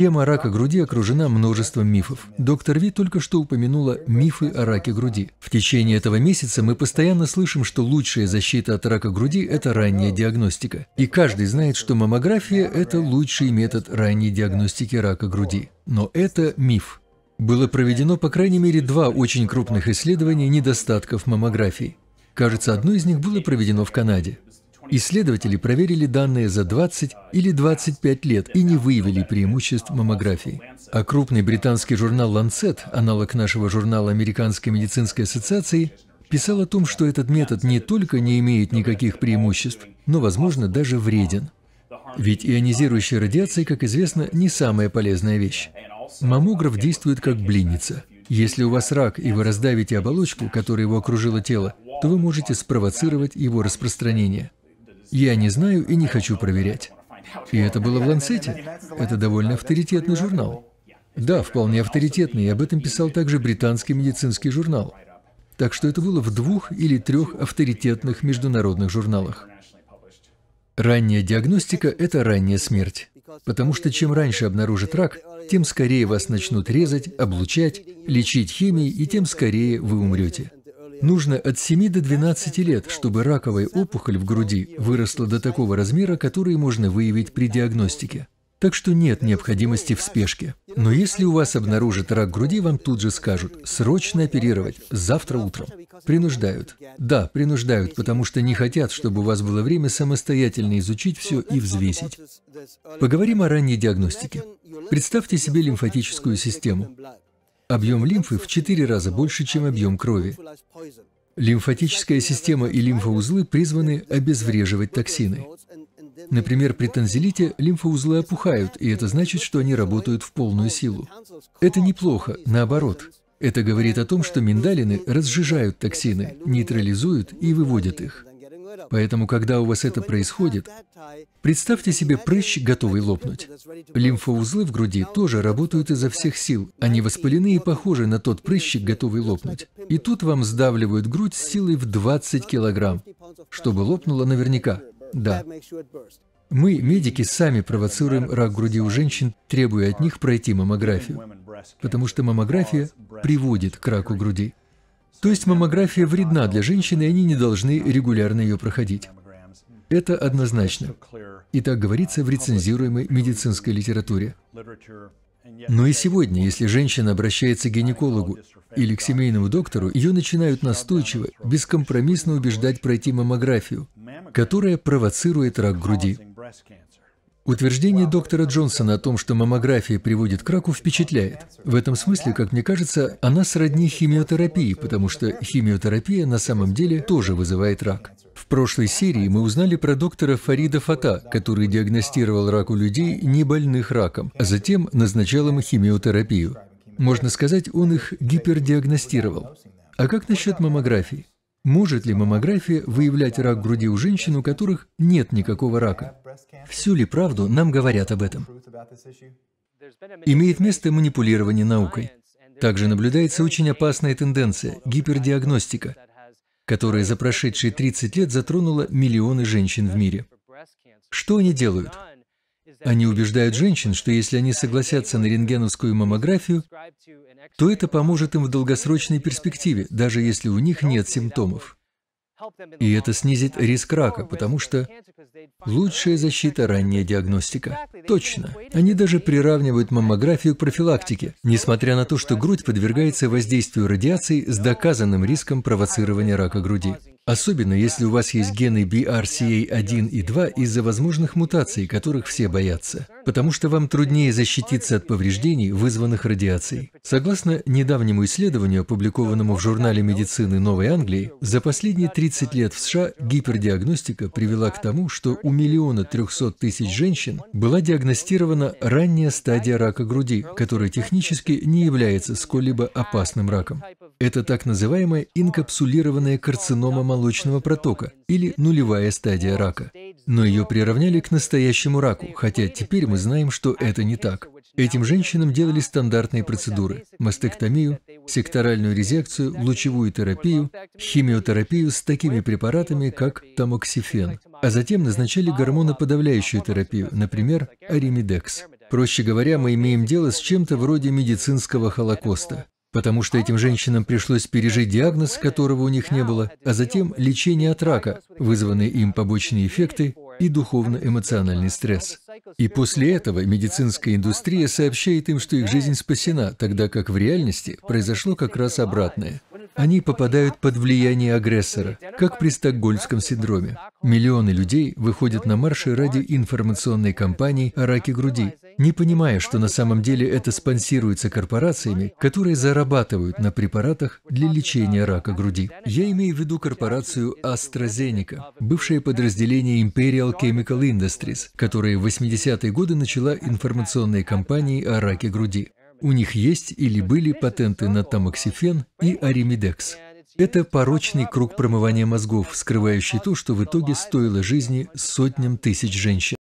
Тема рака груди окружена множеством мифов. Доктор Ви только что упомянула мифы о раке груди. В течение этого месяца мы постоянно слышим, что лучшая защита от рака груди – это ранняя диагностика. И каждый знает, что маммография – это лучший метод ранней диагностики рака груди. Но это миф. Было проведено по крайней мере два очень крупных исследования недостатков маммографии. Кажется, одно из них было проведено в Канаде. Исследователи проверили данные за 20 или 25 лет и не выявили преимуществ маммографии. А крупный британский журнал «Ланцет», аналог нашего журнала Американской медицинской ассоциации, писал о том, что этот метод не только не имеет никаких преимуществ, но, возможно, даже вреден. Ведь ионизирующая радиация, как известно, не самая полезная вещь. Маммограф действует как блиница. Если у вас рак, и вы раздавите оболочку, которая его окружила тело, то вы можете спровоцировать его распространение. Я не знаю и не хочу проверять. И это было в Ланцете. Это довольно авторитетный журнал. Да, вполне авторитетный, и об этом писал также британский медицинский журнал. Так что это было в двух или трех авторитетных международных журналах. Ранняя диагностика – это ранняя смерть. Потому что чем раньше обнаружат рак, тем скорее вас начнут резать, облучать, лечить химией, и тем скорее вы умрете. Нужно от 7 до 12 лет, чтобы раковая опухоль в груди выросла до такого размера, который можно выявить при диагностике. Так что нет необходимости в спешке. Но если у вас обнаружат рак груди, вам тут же скажут «срочно оперировать, завтра утром». Принуждают. Да, принуждают, потому что не хотят, чтобы у вас было время самостоятельно изучить все и взвесить. Поговорим о ранней диагностике. Представьте себе лимфатическую систему. Объем лимфы в 4 раза больше, чем объем крови. Лимфатическая система и лимфоузлы призваны обезвреживать токсины. Например, при танзелите лимфоузлы опухают, и это значит, что они работают в полную силу. Это неплохо, наоборот. Это говорит о том, что миндалины разжижают токсины, нейтрализуют и выводят их. Поэтому, когда у вас это происходит, представьте себе прыщ, готовый лопнуть. Лимфоузлы в груди тоже работают изо всех сил. Они воспалены и похожи на тот прыщик, готовый лопнуть. И тут вам сдавливают грудь с силой в 20 килограмм, чтобы лопнуло наверняка. Да. Мы, медики, сами провоцируем рак груди у женщин, требуя от них пройти маммографию, потому что маммография приводит к раку груди. То есть маммография вредна для женщины, и они не должны регулярно ее проходить. Это однозначно. И так говорится в рецензируемой медицинской литературе. Но и сегодня, если женщина обращается к гинекологу или к семейному доктору, ее начинают настойчиво, бескомпромиссно убеждать пройти маммографию, которая провоцирует рак груди. Утверждение доктора Джонсона о том, что маммография приводит к раку, впечатляет. В этом смысле, как мне кажется, она сродни химиотерапии, потому что химиотерапия на самом деле тоже вызывает рак. В прошлой серии мы узнали про доктора Фарида Фата, который диагностировал рак у людей, не больных раком, а затем назначал им химиотерапию. Можно сказать, он их гипердиагностировал. А как насчет маммографии? Может ли маммография выявлять рак груди у женщин, у которых нет никакого рака? Всю ли правду нам говорят об этом? Имеет место манипулирование наукой. Также наблюдается очень опасная тенденция – гипердиагностика, которая за прошедшие 30 лет затронула миллионы женщин в мире. Что они делают? Они убеждают женщин, что если они согласятся на рентгеновскую маммографию, то это поможет им в долгосрочной перспективе, даже если у них нет симптомов. И это снизит риск рака, потому что лучшая защита – ранняя диагностика. Точно. Они даже приравнивают маммографию к профилактике, несмотря на то, что грудь подвергается воздействию радиации с доказанным риском провоцирования рака груди. Особенно, если у вас есть гены BRCA1 и 2 из-за возможных мутаций, которых все боятся потому что вам труднее защититься от повреждений, вызванных радиацией. Согласно недавнему исследованию, опубликованному в журнале медицины Новой Англии, за последние 30 лет в США гипердиагностика привела к тому, что у миллиона 300 тысяч женщин была диагностирована ранняя стадия рака груди, которая технически не является сколь-либо опасным раком. Это так называемая инкапсулированная карцинома молочного протока или нулевая стадия рака но ее приравняли к настоящему раку, хотя теперь мы знаем, что это не так. Этим женщинам делали стандартные процедуры – мастектомию, секторальную резекцию, лучевую терапию, химиотерапию с такими препаратами, как тамоксифен, а затем назначали гормоноподавляющую терапию, например, аримидекс. Проще говоря, мы имеем дело с чем-то вроде медицинского холокоста потому что этим женщинам пришлось пережить диагноз, которого у них не было, а затем лечение от рака, вызванные им побочные эффекты и духовно-эмоциональный стресс. И после этого медицинская индустрия сообщает им, что их жизнь спасена, тогда как в реальности произошло как раз обратное. Они попадают под влияние агрессора, как при стокгольмском синдроме. Миллионы людей выходят на марши ради информационной кампании о раке груди, не понимая, что на самом деле это спонсируется корпорациями, которые зарабатывают на препаратах для лечения рака груди. Я имею в виду корпорацию AstraZeneca, бывшее подразделение Imperial Chemical Industries, которая в 80-е годы начала информационные кампании о раке груди. У них есть или были патенты на тамоксифен и аримидекс. Это порочный круг промывания мозгов, скрывающий то, что в итоге стоило жизни сотням тысяч женщин.